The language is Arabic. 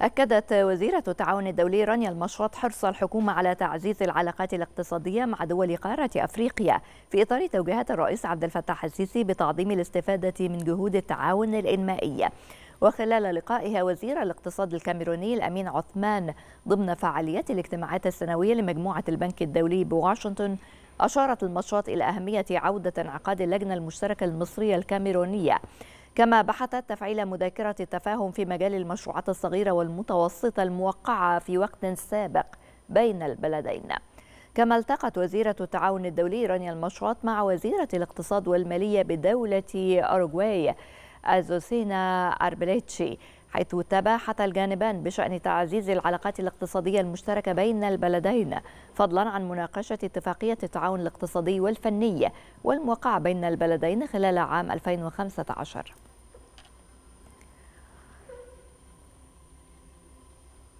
أكدت وزيرة التعاون الدولي رانيا المشرط حرص الحكومة على تعزيز العلاقات الاقتصادية مع دول قارة أفريقيا في إطار توجيهات الرئيس عبد الفتاح السيسي بتعظيم الاستفادة من جهود التعاون الإنمائي وخلال لقائها وزير الاقتصاد الكاميروني الأمين عثمان ضمن فعاليات الاجتماعات السنوية لمجموعة البنك الدولي بواشنطن أشارت المشروط إلى أهمية عودة انعقاد اللجنة المشتركة المصرية الكاميرونية كما بحثت تفعيل مذاكرة التفاهم في مجال المشروعات الصغيرة والمتوسطة الموقعة في وقت سابق بين البلدين كما التقت وزيرة التعاون الدولي رانيا المشروعات مع وزيرة الاقتصاد والمالية بدولة أوروغواي أزوسينا أربليتشي حيث تباحت الجانبان بشأن تعزيز العلاقات الاقتصادية المشتركة بين البلدين فضلا عن مناقشة اتفاقية التعاون الاقتصادي والفني والموقعة بين البلدين خلال عام 2015